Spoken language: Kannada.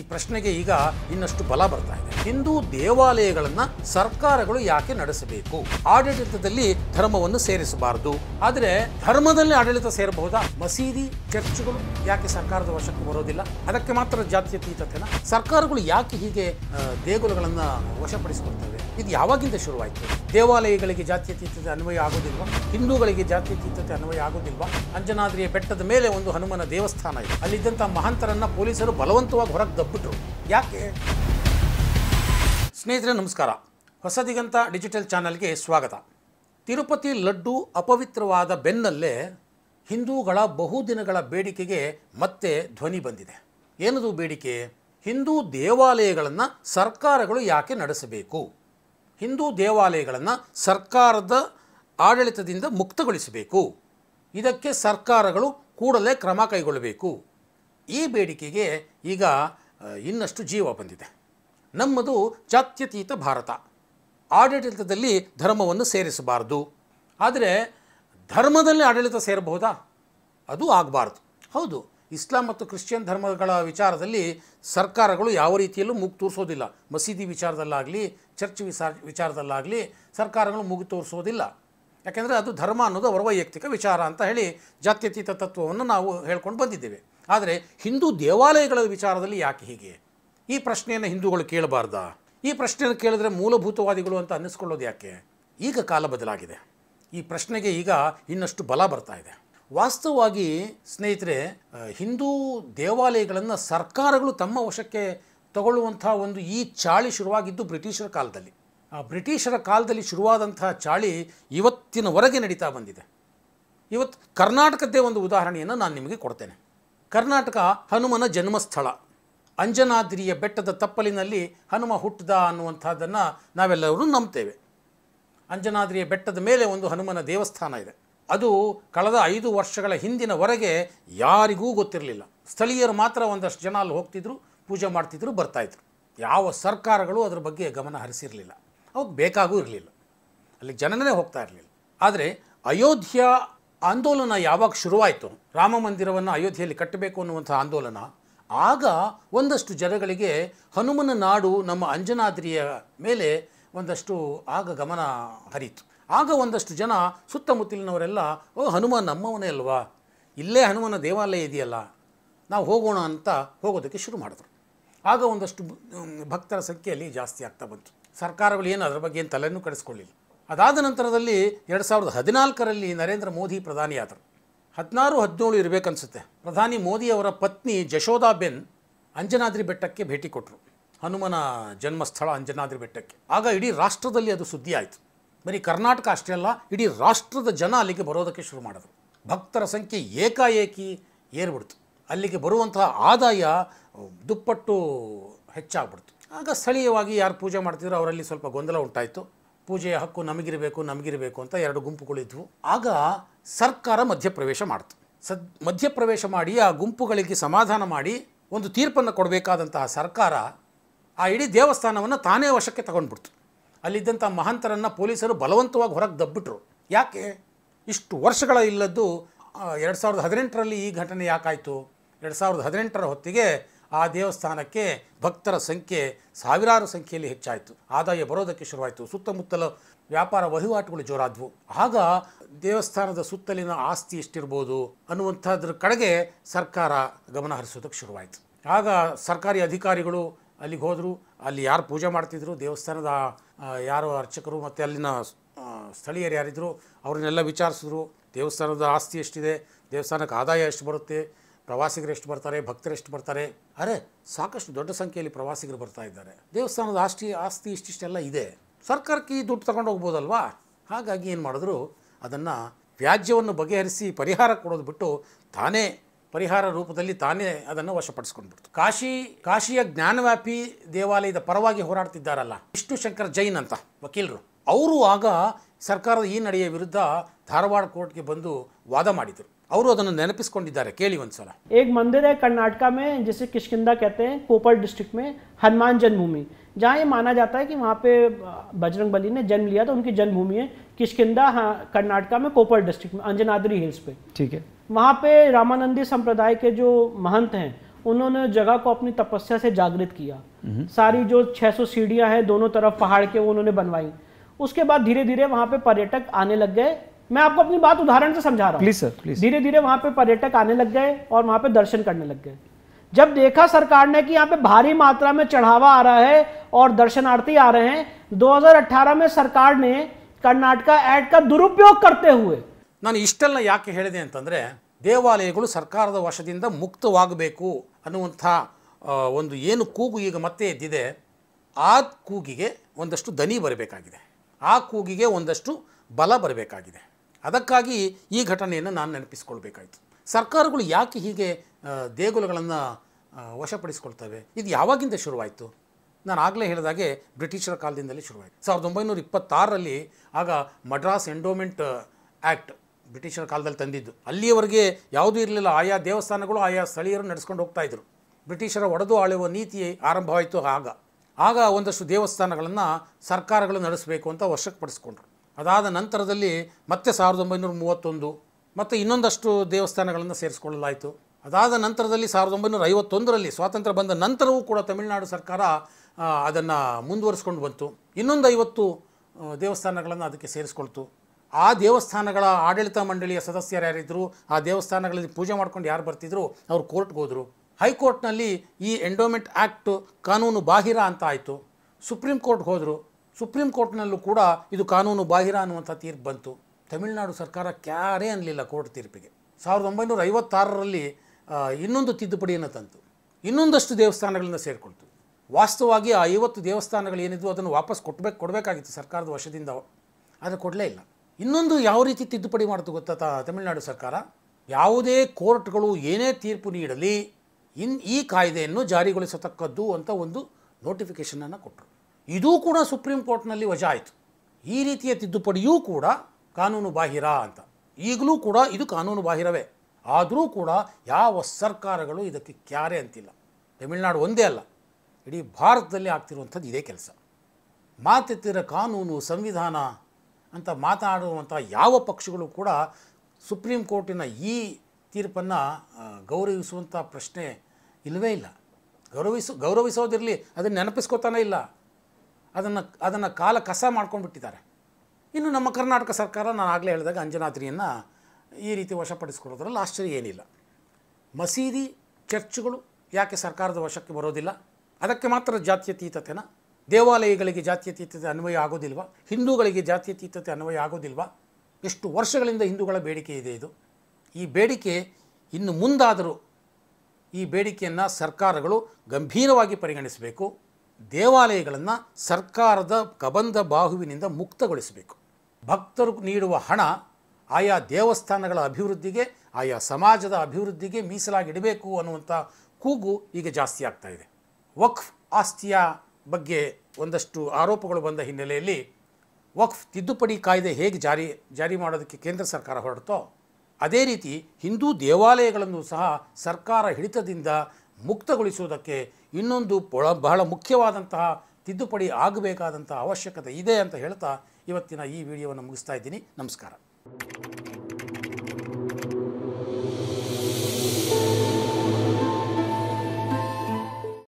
ಈ ಪ್ರಶ್ನೆಗೆ ಈಗ ಇನ್ನಷ್ಟು ಬಲ ಬರ್ತಾ ಇದೆ ಹಿಂದೂ ದೇವಾಲಯಗಳನ್ನ ಸರ್ಕಾರಗಳು ಯಾಕೆ ನಡೆಸಬೇಕು ಆಡಳಿತದಲ್ಲಿ ಧರ್ಮವನ್ನು ಸೇರಿಸಬಾರದು ಆದರೆ ಧರ್ಮದಲ್ಲಿ ಆಡಳಿತ ಸೇರಬಹುದಾ ಮಸೀದಿ ಚರ್ಚ್ಗಳು ಯಾಕೆ ಸರ್ಕಾರದ ವಶಕ್ಕೆ ಬರೋದಿಲ್ಲ ಅದಕ್ಕೆ ಮಾತ್ರ ಜಾತ್ಯತೀತತೆನ ಸರ್ಕಾರಗಳು ಯಾಕೆ ಹೀಗೆ ದೇಗುಲಗಳನ್ನ ವಶಪಡಿಸಿಕೊಳ್ತವೆ ಇದು ಯಾವಾಗಿಂದ ಶುರುವಾಯಿತು ದೇವಾಲಯಗಳಿಗೆ ಜಾತ್ಯತೀತತೆ ಅನ್ವಯ ಆಗೋದಿಲ್ವಾ ಹಿಂದೂಗಳಿಗೆ ಜಾತ್ಯತೀತತೆ ಅನ್ವಯ ಆಗೋದಿಲ್ವಾ ಅಂಜನಾದ್ರಿಯ ಬೆಟ್ಟದ ಮೇಲೆ ಒಂದು ಹನುಮನ ದೇವಸ್ಥಾನ ಇದೆ ಅಲ್ಲಿದ್ದಂತಹ ಮಹಾಂತರನ್ನ ಪೊಲೀಸರು ಬಲವಂತವಾಗಿ ಹೊರಗೆ ಯಾಕೆ ಸ್ನೇಹಿತರೆ ನಮಸ್ಕಾರ ಹೊಸದಿಗಂತ ಡಿಜಿಟಲ್ ಚಾನಲ್ಗೆ ಸ್ವಾಗತ ತಿರುಪತಿ ಲಡ್ಡು ಅಪವಿತ್ರವಾದ ಬೆನ್ನಲ್ಲೇ ಹಿಂದೂಗಳ ಬಹುದಿನಗಳ ಬೇಡಿಕೆಗೆ ಮತ್ತೆ ಧ್ವನಿ ಬಂದಿದೆ ಏನದು ಬೇಡಿಕೆ ಹಿಂದೂ ದೇವಾಲಯಗಳನ್ನು ಸರ್ಕಾರಗಳು ಯಾಕೆ ನಡೆಸಬೇಕು ಹಿಂದೂ ದೇವಾಲಯಗಳನ್ನು ಸರ್ಕಾರದ ಆಡಳಿತದಿಂದ ಮುಕ್ತಗೊಳಿಸಬೇಕು ಇದಕ್ಕೆ ಸರ್ಕಾರಗಳು ಕೂಡಲೇ ಕ್ರಮ ಕೈಗೊಳ್ಳಬೇಕು ಈ ಬೇಡಿಕೆಗೆ ಈಗ ಇನ್ನಷ್ಟು ಜೀವ ಬಂದಿದೆ ನಮ್ಮದು ಜಾತ್ಯತೀತ ಭಾರತ ಆಡಳಿತದಲ್ಲಿ ಧರ್ಮವನ್ನು ಸೇರಿಸಬಾರ್ದು ಆದರೆ ಧರ್ಮದಲ್ಲಿ ಆಡಳಿತ ಸೇರಬಹುದಾ ಅದು ಆಗಬಾರ್ದು ಹೌದು ಇಸ್ಲಾಂ ಮತ್ತು ಕ್ರಿಶ್ಚಿಯನ್ ಧರ್ಮಗಳ ವಿಚಾರದಲ್ಲಿ ಸರ್ಕಾರಗಳು ಯಾವ ರೀತಿಯಲ್ಲೂ ಮೂಗು ತೋರಿಸೋದಿಲ್ಲ ಮಸೀದಿ ವಿಚಾರದಲ್ಲಾಗಲಿ ಚರ್ಚ್ ವಿಚಾರ ವಿಚಾರದಲ್ಲಾಗಲಿ ಸರ್ಕಾರಗಳು ಮೂಗು ತೋರಿಸೋದಿಲ್ಲ ಯಾಕೆಂದರೆ ಅದು ಧರ್ಮ ಅನ್ನೋದು ಅವರ ವೈಯಕ್ತಿಕ ವಿಚಾರ ಅಂತ ಹೇಳಿ ಜಾತ್ಯತೀತ ತತ್ವವನ್ನು ನಾವು ಹೇಳ್ಕೊಂಡು ಬಂದಿದ್ದೇವೆ ಆದರೆ ಹಿಂದೂ ದೇವಾಲಯಗಳ ವಿಚಾರದಲ್ಲಿ ಯಾಕೆ ಹೀಗೆ ಈ ಪ್ರಶ್ನೆಯನ್ನು ಹಿಂದೂಗಳು ಕೇಳಬಾರ್ದಾ ಈ ಪ್ರಶ್ನೆಯನ್ನು ಕೇಳಿದ್ರೆ ಮೂಲಭೂತವಾದಿಗಳು ಅಂತ ಅನ್ನಿಸ್ಕೊಳ್ಳೋದು ಯಾಕೆ ಈಗ ಕಾಲ ಬದಲಾಗಿದೆ ಈ ಪ್ರಶ್ನೆಗೆ ಈಗ ಇನ್ನಷ್ಟು ಬಲ ಬರ್ತಾ ಇದೆ ವಾಸ್ತವವಾಗಿ ಸ್ನೇಹಿತರೆ ಹಿಂದೂ ದೇವಾಲಯಗಳನ್ನು ಸರ್ಕಾರಗಳು ತಮ್ಮ ವಶಕ್ಕೆ ತಗೊಳ್ಳುವಂಥ ಒಂದು ಈ ಚಾಳಿ ಶುರುವಾಗಿದ್ದು ಬ್ರಿಟಿಷರ ಕಾಲದಲ್ಲಿ ಆ ಬ್ರಿಟಿಷರ ಕಾಲದಲ್ಲಿ ಶುರುವಾದಂತಹ ಚಾಳಿ ಇವತ್ತಿನವರೆಗೆ ನಡೀತಾ ಬಂದಿದೆ ಇವತ್ತು ಕರ್ನಾಟಕದ್ದೇ ಒಂದು ಉದಾಹರಣೆಯನ್ನು ನಾನು ನಿಮಗೆ ಕೊಡ್ತೇನೆ ಕರ್ನಾಟಕ ಹನುಮನ ಜನ್ಮಸ್ಥಳ ಅಂಜನಾದ್ರಿಯ ಬೆಟ್ಟದ ತಪ್ಪಲಿನಲ್ಲಿ ಹನುಮ ಹುಟ್ಟಿದ ಅನ್ನುವಂಥದ್ದನ್ನು ನಾವೆಲ್ಲರೂ ನಂಬ್ತೇವೆ ಅಂಜನಾದ್ರಿಯ ಬೆಟ್ಟದ ಮೇಲೆ ಒಂದು ಹನುಮನ ದೇವಸ್ಥಾನ ಇದೆ ಅದು ಕಳೆದ ಐದು ವರ್ಷಗಳ ಹಿಂದಿನವರೆಗೆ ಯಾರಿಗೂ ಗೊತ್ತಿರಲಿಲ್ಲ ಸ್ಥಳೀಯರು ಮಾತ್ರ ಒಂದಷ್ಟು ಜನ ಅಲ್ಲಿ ಹೋಗ್ತಿದ್ರು ಪೂಜೆ ಮಾಡ್ತಿದ್ರು ಬರ್ತಾಯಿದ್ರು ಯಾವ ಸರ್ಕಾರಗಳು ಅದರ ಬಗ್ಗೆ ಗಮನ ಹರಿಸಿರಲಿಲ್ಲ ಅವ್ರು ಬೇಕಾಗೂ ಇರಲಿಲ್ಲ ಅಲ್ಲಿ ಜನನೇ ಹೋಗ್ತಾ ಇರಲಿಲ್ಲ ಆದರೆ ಅಯೋಧ್ಯ ಆಂದೋಲನ ಯಾವಾಗ ಶುರುವಾಯಿತು ರಾಮ ಮಂದಿರವನ್ನು ಅಯೋಧ್ಯೆಯಲ್ಲಿ ಕಟ್ಟಬೇಕು ಅನ್ನುವಂಥ ಆಂದೋಲನ ಆಗ ಒಂದಷ್ಟು ಜನಗಳಿಗೆ ಹನುಮನ ನಾಡು ನಮ್ಮ ಅಂಜನಾದ್ರಿಯ ಮೇಲೆ ಒಂದಷ್ಟು ಆಗ ಗಮನ ಹರಿತು ಆಗ ಒಂದಷ್ಟು ಜನ ಸುತ್ತಮುತ್ತಲಿನವರೆಲ್ಲ ಓ ಹನುಮ ನಮ್ಮವನೇ ಅಲ್ವಾ ಇಲ್ಲೇ ಹನುಮನ ದೇವಾಲಯ ಇದೆಯಲ್ಲ ನಾವು ಹೋಗೋಣ ಅಂತ ಹೋಗೋದಕ್ಕೆ ಶುರು ಮಾಡಿದ್ರು ಆಗ ಒಂದಷ್ಟು ಭಕ್ತರ ಸಂಖ್ಯೆಯಲ್ಲಿ ಜಾಸ್ತಿ ಆಗ್ತಾ ಬಂತು ಸರ್ಕಾರಗಳು ಏನು ಅದರ ಬಗ್ಗೆ ಏನು ತಲೆನೂ ಕಡಿಸ್ಕೊಳ್ಳಿಲ್ಲ ಅದಾದ ನಂತರದಲ್ಲಿ ಎರಡು ಸಾವಿರದ ಹದಿನಾಲ್ಕರಲ್ಲಿ ನರೇಂದ್ರ ಮೋದಿ ಪ್ರಧಾನಿಯಾದರು ಹದಿನಾರು ಹದಿನೇಳು ಇರಬೇಕನ್ಸುತ್ತೆ ಪ್ರಧಾನಿ ಮೋದಿಯವರ ಪತ್ನಿ ಬೆನ್ ಅಂಜನಾದ್ರಿ ಬೆಟ್ಟಕ್ಕೆ ಭೇಟಿ ಕೊಟ್ಟರು ಹನುಮನ ಜನ್ಮಸ್ಥಳ ಅಂಜನಾದ್ರಿ ಬೆಟ್ಟಕ್ಕೆ ಆಗ ಇಡೀ ರಾಷ್ಟ್ರದಲ್ಲಿ ಅದು ಸುದ್ದಿ ಆಯಿತು ಬರೀ ಕರ್ನಾಟಕ ಅಷ್ಟೇ ಅಲ್ಲ ಇಡೀ ರಾಷ್ಟ್ರದ ಜನ ಅಲ್ಲಿಗೆ ಬರೋದಕ್ಕೆ ಶುರು ಮಾಡಿದ್ರು ಭಕ್ತರ ಸಂಖ್ಯೆ ಏಕಾಏಕಿ ಏರ್ಬಿಡ್ತು ಅಲ್ಲಿಗೆ ಬರುವಂತಹ ಆದಾಯ ದುಪ್ಪಟ್ಟು ಹೆಚ್ಚಾಗ್ಬಿಡ್ತು ಆಗ ಸ್ಥಳೀಯವಾಗಿ ಯಾರು ಪೂಜೆ ಮಾಡ್ತಿದ್ರು ಅವರಲ್ಲಿ ಸ್ವಲ್ಪ ಗೊಂದಲ ಉಂಟಾಯಿತು ಪೂಜೆಯ ಹಕ್ಕು ನಮಗಿರಬೇಕು ನಮಗಿರಬೇಕು ಅಂತ ಎರಡು ಗುಂಪುಗಳಿದ್ವು ಆಗ ಸರ್ಕಾರ ಮಧ್ಯಪ್ರವೇಶ ಮಾಡ್ತು ಸದ್ ಮಧ್ಯಪ್ರವೇಶ ಮಾಡಿ ಆ ಗುಂಪುಗಳಿಗೆ ಸಮಾಧಾನ ಮಾಡಿ ಒಂದು ತೀರ್ಪನ್ನು ಕೊಡಬೇಕಾದಂತಹ ಸರ್ಕಾರ ಆ ಇಡೀ ದೇವಸ್ಥಾನವನ್ನು ತಾನೇ ವಶಕ್ಕೆ ತಗೊಂಡ್ಬಿಡ್ತು ಅಲ್ಲಿದ್ದಂಥ ಮಹಾಂತರನ್ನು ಪೊಲೀಸರು ಬಲವಂತವಾಗಿ ಹೊರಗೆ ದಬ್ಬಿಟ್ರು ಯಾಕೆ ಇಷ್ಟು ವರ್ಷಗಳ ಇಲ್ಲದ್ದು ಎರಡು ಸಾವಿರದ ಹದಿನೆಂಟರಲ್ಲಿ ಈ ಘಟನೆ ಯಾಕಾಯಿತು ಎರಡು ಸಾವಿರದ ಹದಿನೆಂಟರ ಹೊತ್ತಿಗೆ ಆ ದೇವಸ್ಥಾನಕ್ಕೆ ಭಕ್ತರ ಸಂಖ್ಯೆ ಸಾವಿರಾರು ಸಂಖ್ಯೆಯಲ್ಲಿ ಹೆಚ್ಚಾಯಿತು ಆದಾಯ ಬರೋದಕ್ಕೆ ಶುರುವಾಯಿತು ಸುತ್ತಮುತ್ತಲ ವ್ಯಾಪಾರ ವಹಿವಾಟುಗಳು ಜೋರಾದವು ಆಗ ದೇವಸ್ಥಾನದ ಸುತ್ತಲಿನ ಆಸ್ತಿ ಎಷ್ಟಿರ್ಬೋದು ಅನ್ನುವಂಥದ್ರ ಕಡೆಗೆ ಸರ್ಕಾರ ಗಮನ ಹರಿಸೋದಕ್ಕೆ ಶುರುವಾಯಿತು ಆಗ ಸರ್ಕಾರಿ ಅಧಿಕಾರಿಗಳು ಅಲ್ಲಿಗೆ ಹೋದರು ಅಲ್ಲಿ ಯಾರು ಪೂಜೆ ಮಾಡ್ತಿದ್ರು ದೇವಸ್ಥಾನದ ಯಾರು ಅರ್ಚಕರು ಮತ್ತು ಅಲ್ಲಿನ ಸ್ಥಳೀಯರು ಯಾರಿದ್ರು ಅವ್ರನ್ನೆಲ್ಲ ವಿಚಾರಿಸಿದ್ರು ದೇವಸ್ಥಾನದ ಆಸ್ತಿ ಎಷ್ಟಿದೆ ದೇವಸ್ಥಾನಕ್ಕೆ ಆದಾಯ ಎಷ್ಟು ಬರುತ್ತೆ ಪ್ರವಾಸಿಗರು ಎಷ್ಟು ಬರ್ತಾರೆ ಭಕ್ತರು ಎಷ್ಟು ಬರ್ತಾರೆ ಅರೆ ಸಾಕಷ್ಟು ದೊಡ್ಡ ಸಂಖ್ಯೆಯಲ್ಲಿ ಪ್ರವಾಸಿಗರು ಬರ್ತಾ ಇದ್ದಾರೆ ದೇವಸ್ಥಾನದ ಆಸ್ತಿ ಆಸ್ತಿ ಇಷ್ಟಿಷ್ಟೆಲ್ಲ ಇದೆ ಸರ್ಕಾರಕ್ಕೆ ಈ ದುಡ್ಡು ತಗೊಂಡು ಹೋಗ್ಬೋದಲ್ವಾ ಹಾಗಾಗಿ ಏನು ಮಾಡಿದ್ರು ಅದನ್ನು ವ್ಯಾಜ್ಯವನ್ನು ಬಗೆಹರಿಸಿ ಪರಿಹಾರ ಕೊಡೋದು ಬಿಟ್ಟು ತಾನೇ ಪರಿಹಾರ ರೂಪದಲ್ಲಿ ತಾನೇ ಅದನ್ನು ವಶಪಡಿಸ್ಕೊಂಡ್ಬಿಡ್ತು ಕಾಶಿ ಕಾಶಿಯ ಜ್ಞಾನವ್ಯಾಪಿ ದೇವಾಲಯದ ಪರವಾಗಿ ಹೋರಾಡ್ತಿದ್ದಾರಲ್ಲ ವಿಷ್ಣು ಶಂಕರ್ ಜೈನ್ ಅಂತ ವಕೀಲರು ಅವರು ಆಗ सरकार ಈ ನಡೆಯ ವಿರುದ್ಧ ಧಾರವಾಡ ಕೋರ್ಟ್ಗೆ ಬಂದು ವಾದ ಮಾಡಿದರು ಅವರು ಅದನ್ನು ನೆನಪಿಸಿಕೊಂಡಿದ್ದಾರೆ ಕೇಳಿ ಒಂದು ಸಲ ಏಕ್ ಮಂದಿರ ಹೈ ಕರ್ನಾಟಕ ಮೇ ಜೈಸೆ ಕಿಷ್ಕಿಂದ ಕಹತೆ जहाँ ये माना जाता है कि वहाँ पे बजरंग बली ने जन्म लिया तो उनकी जन्मभूमि है किशकिंदा हाँ, कर्नाटका में कोपर डिस्ट्रिक्ट में अंजनाद्री हिल्स पे ठीक है वहाँ पे रामानंदी संप्रदाय के जो महंत हैं उन्होंने जगह को अपनी तपस्या से जागृत किया हम्म। सारी जो 600 सीढ़ियां हैं दोनों तरफ पहाड़ के वो उन्होंने बनवाई उसके बाद धीरे धीरे वहां पे पर्यटक आने लग गए मैं आपको अपनी बात उदाहरण से समझा रहा हूँ धीरे धीरे वहां पे पर्यटक आने लग गए और वहां पे दर्शन करने लग गए जब देखा सरकार ने कि यहाँ पे भारी मात्रा में चढ़ावा आ रहा है और दर्शनार्थी आ रहे हैं 2018 में सरकार ने ಕರ್ನಾಟಕ ಆ್ಯಡ್ ಕ ದುರುಪಯೋಗ ಕರ್ತೆ ಹುವೆ ನಾನು ಇಷ್ಟೆಲ್ಲ ಯಾಕೆ ಹೇಳಿದೆ ಅಂತಂದರೆ ದೇವಾಲಯಗಳು ಸರ್ಕಾರದ ವಶದಿಂದ ಮುಕ್ತವಾಗಬೇಕು ಅನ್ನುವಂಥ ಒಂದು ಏನು ಕೂಗು ಈಗ ಮತ್ತೆ ಎದ್ದಿದೆ ಆ ಕೂಗಿಗೆ ಒಂದಷ್ಟು ದನಿ ಬರಬೇಕಾಗಿದೆ ಆ ಕೂಗಿಗೆ ಒಂದಷ್ಟು ಬಲ ಬರಬೇಕಾಗಿದೆ ಅದಕ್ಕಾಗಿ ಈ ಘಟನೆಯನ್ನು ನಾನು ನೆನಪಿಸ್ಕೊಳ್ಬೇಕಾಯಿತು ಸರ್ಕಾರಗಳು ಯಾಕೆ ಹೀಗೆ ದೇಗುಲಗಳನ್ನು ವಶಪಡಿಸ್ಕೊಳ್ತವೆ ಇದು ಯಾವಾಗಿಂದ ಶುರುವಾಯಿತು ನಾನು ಆಗಲೇ ಹೇಳಿದಾಗೆ ಬ್ರಿಟಿಷರ ಕಾಲದಿಂದಲೇ ಶುರುವಾಯಿತು ಸಾವಿರದ ಒಂಬೈನೂರ ಇಪ್ಪತ್ತಾರರಲ್ಲಿ ಆಗ ಮಡ್ರಾಸ್ ಎಂಡೋಮೆಂಟ್ ಆ್ಯಕ್ಟ್ ಬ್ರಿಟಿಷರ ಕಾಲದಲ್ಲಿ ತಂದಿದ್ದು ಅಲ್ಲಿಯವರೆಗೆ ಯಾವುದೂ ಇರಲಿಲ್ಲ ಆಯಾ ದೇವಸ್ಥಾನಗಳು ಆಯಾ ಸ್ಥಳೀಯರು ನಡೆಸ್ಕೊಂಡು ಹೋಗ್ತಾಯಿದ್ರು ಬ್ರಿಟಿಷರ ಒಡೆದು ಆಳುವ ನೀತಿ ಆರಂಭವಾಯಿತು ಆಗ ಆಗ ಒಂದಷ್ಟು ದೇವಸ್ಥಾನಗಳನ್ನು ಸರ್ಕಾರಗಳು ನಡೆಸಬೇಕು ಅಂತ ವಶಕ್ಕೆ ಪಡಿಸ್ಕೊಂಡ್ರು ಅದಾದ ನಂತರದಲ್ಲಿ ಮತ್ತೆ ಸಾವಿರದ ಒಂಬೈನೂರ ಮೂವತ್ತೊಂದು ಮತ್ತು ಇನ್ನೊಂದಷ್ಟು ದೇವಸ್ಥಾನಗಳನ್ನು ಸೇರಿಸ್ಕೊಳ್ಳಲಾಯಿತು ಅದಾದ ನಂತರದಲ್ಲಿ ಸಾವಿರದ ಒಂಬೈನೂರ ಐವತ್ತೊಂದರಲ್ಲಿ ಸ್ವಾತಂತ್ರ್ಯ ಬಂದ ನಂತರವೂ ಕೂಡ ತಮಿಳುನಾಡು ಸರ್ಕಾರ ಅದನ್ನು ಮುಂದುವರಿಸ್ಕೊಂಡು ಬಂತು ಇನ್ನೊಂದು ಐವತ್ತು ದೇವಸ್ಥಾನಗಳನ್ನು ಅದಕ್ಕೆ ಸೇರಿಸ್ಕೊಳ್ತು ಆ ದೇವಸ್ಥಾನಗಳ ಆಡಳಿತ ಮಂಡಳಿಯ ಸದಸ್ಯರು ಯಾರಿದ್ದರು ಆ ದೇವಸ್ಥಾನಗಳಲ್ಲಿ ಪೂಜೆ ಮಾಡ್ಕೊಂಡು ಯಾರು ಬರ್ತಿದ್ರು ಅವರು ಕೋರ್ಟ್ಗೆ ಹೋದರು ಹೈಕೋರ್ಟ್ನಲ್ಲಿ ಈ ಎಂಡೋಮೆಂಟ್ ಆ್ಯಕ್ಟ್ ಕಾನೂನು ಬಾಹಿರ ಅಂತ ಆಯಿತು ಸುಪ್ರೀಂ ಕೋರ್ಟ್ಗೆ ಹೋದರು ಸುಪ್ರೀಂ ಕೋರ್ಟ್ನಲ್ಲೂ ಕೂಡ ಇದು ಕಾನೂನು ಬಾಹಿರ ಅನ್ನುವಂಥ ತೀರ್ಪು ಬಂತು ತಮಿಳುನಾಡು ಸರ್ಕಾರ ಕ್ಯಾರೇ ಅನ್ನಲಿಲ್ಲ ಕೋರ್ಟ್ ತೀರ್ಪಿಗೆ ಸಾವಿರದ ಒಂಬೈನೂರ ಐವತ್ತಾರರಲ್ಲಿ ಇನ್ನೊಂದು ತಿದ್ದುಪಡಿಯನ್ನು ತಂತು ಇನ್ನೊಂದಷ್ಟು ದೇವಸ್ಥಾನಗಳಿಂದ ಸೇರಿಕೊಳ್ತು ವಾಸ್ತವವಾಗಿ ಆ ಐವತ್ತು ದೇವಸ್ಥಾನಗಳು ಏನಿದ್ವು ಅದನ್ನು ವಾಪಸ್ ಕೊಟ್ಟಬೇಕು ಕೊಡಬೇಕಾಗಿತ್ತು ಸರ್ಕಾರದ ವಶದಿಂದ ಆದರೆ ಕೊಡಲೇ ಇಲ್ಲ ಇನ್ನೊಂದು ಯಾವ ರೀತಿ ತಿದ್ದುಪಡಿ ಮಾಡ್ತು ಗೊತ್ತಾ ತಮಿಳುನಾಡು ಸರ್ಕಾರ ಯಾವುದೇ ಕೋರ್ಟ್ಗಳು ಏನೇ ತೀರ್ಪು ನೀಡಲಿ ಇನ್ ಈ ಕಾಯ್ದೆಯನ್ನು ಜಾರಿಗೊಳಿಸತಕ್ಕದ್ದು ಅಂತ ಒಂದು ನೋಟಿಫಿಕೇಷನನ್ನು ಕೊಟ್ಟರು ಇದೂ ಕೂಡ ಸುಪ್ರೀಂ ಕೋರ್ಟ್ನಲ್ಲಿ ವಜಾ ಆಯಿತು ಈ ರೀತಿಯ ತಿದ್ದುಪಡಿಯೂ ಕೂಡ ಕಾನೂನು ಬಾಹಿರ ಅಂತ ಈಗಲೂ ಕೂಡ ಇದು ಕಾನೂನು ಬಾಹಿರವೇ ಆದರೂ ಕೂಡ ಯಾವ ಸರ್ಕಾರಗಳು ಇದಕ್ಕೆ ಕ್ಯಾರೆ ಅಂತಿಲ್ಲ ತಮಿಳ್ನಾಡು ಒಂದೇ ಅಲ್ಲ ಇಡೀ ಭಾರತದಲ್ಲಿ ಆಗ್ತಿರುವಂಥದ್ದು ಇದೇ ಕೆಲಸ ಮಾತೆತ್ತಿರ ಕಾನೂನು ಸಂವಿಧಾನ ಅಂತ ಮಾತನಾಡುವಂಥ ಯಾವ ಪಕ್ಷಗಳು ಕೂಡ ಸುಪ್ರೀಂ ಕೋರ್ಟಿನ ಈ ತೀರ್ಪನ್ನು ಗೌರವಿಸುವಂಥ ಪ್ರಶ್ನೆ ಇಲ್ಲವೇ ಇಲ್ಲ ಗೌರವಿಸು ಗೌರವಿಸೋದಿರಲಿ ಅದನ್ನು ನೆನಪಿಸ್ಕೋತಾನೇ ಇಲ್ಲ ಅದನ್ನು ಅದನ್ನು ಕಾಲ ಕಸ ಮಾಡ್ಕೊಂಡ್ಬಿಟ್ಟಿದ್ದಾರೆ ಇನ್ನು ನಮ್ಮ ಕರ್ನಾಟಕ ಸರ್ಕಾರ ನಾನು ಆಗಲೇ ಹೇಳಿದಾಗ ಅಂಜನಾದ್ರಿಯನ್ನು ಈ ರೀತಿ ವಶಪಡಿಸ್ಕೊಳ್ಳೋದ್ರಲ್ಲಿ ಆಶ್ಚರ್ಯ ಏನಿಲ್ಲ ಮಸೀದಿ ಚರ್ಚ್ಗಳು ಯಾಕೆ ಸರ್ಕಾರದ ವಶಕ್ಕೆ ಬರೋದಿಲ್ಲ ಅದಕ್ಕೆ ಮಾತ್ರ ಜಾತ್ಯತೀತತೆನ ದೇವಾಲಯಗಳಿಗೆ ಜಾತ್ಯತೀತತೆ ಅನ್ವಯ ಆಗೋದಿಲ್ವಾ ಹಿಂದೂಗಳಿಗೆ ಜಾತ್ಯತೀತತೆ ಅನ್ವಯ ಆಗೋದಿಲ್ವ ಎಷ್ಟು ವರ್ಷಗಳಿಂದ ಹಿಂದೂಗಳ ಬೇಡಿಕೆ ಇದೆ ಇದು ಈ ಬೇಡಿಕೆ ಇನ್ನು ಮುಂದಾದರೂ ಈ ಬೇಡಿಕೆಯನ್ನು ಸರ್ಕಾರಗಳು ಗಂಭೀರವಾಗಿ ಪರಿಗಣಿಸಬೇಕು ದೇವಾಲಯಗಳನ್ನು ಸರ್ಕಾರದ ಕಬಂಧ ಬಾಹುವಿನಿಂದ ಮುಕ್ತಗೊಳಿಸಬೇಕು ಭಕ್ತರು ನೀಡುವ ಹಣ ಆಯಾ ದೇವಸ್ಥಾನಗಳ ಅಭಿವೃದ್ಧಿಗೆ ಆಯಾ ಸಮಾಜದ ಅಭಿವೃದ್ಧಿಗೆ ಮೀಸಲಾಗಿಡಬೇಕು ಅನ್ನುವಂಥ ಕೂಗು ಈಗ ಜಾಸ್ತಿ ಆಗ್ತಾ ಇದೆ ವಕ್ಫ್ ಆಸ್ತಿಯ ಬಗ್ಗೆ ಒಂದಷ್ಟು ಆರೋಪಗಳು ಬಂದ ಹಿನ್ನೆಲೆಯಲ್ಲಿ ವಕ್ಫ್ ತಿದ್ದುಪಡಿ ಕಾಯ್ದೆ ಹೇಗೆ ಜಾರಿ ಜಾರಿ ಮಾಡೋದಕ್ಕೆ ಕೇಂದ್ರ ಸರ್ಕಾರ ಹೊರಡ್ತೋ ಅದೇ ರೀತಿ ಹಿಂದೂ ದೇವಾಲಯಗಳನ್ನು ಸಹ ಸರ್ಕಾರ ಹಿಡಿತದಿಂದ ಮುಕ್ತಗೊಳಿಸುವುದಕ್ಕೆ ಇನ್ನೊಂದು ಬಹಳ ಮುಖ್ಯವಾದಂತಹ ತಿದ್ದುಪಡಿ ಆಗಬೇಕಾದಂತಹ ಅವಶ್ಯಕತೆ ಇದೆ ಅಂತ ಹೇಳ್ತಾ ಇವತ್ತಿನ ಈ ವಿಡಿಯೋವನ್ನು ಮುಗಿಸ್ತಾ ಇದ್ದೀನಿ ನಮಸ್ಕಾರ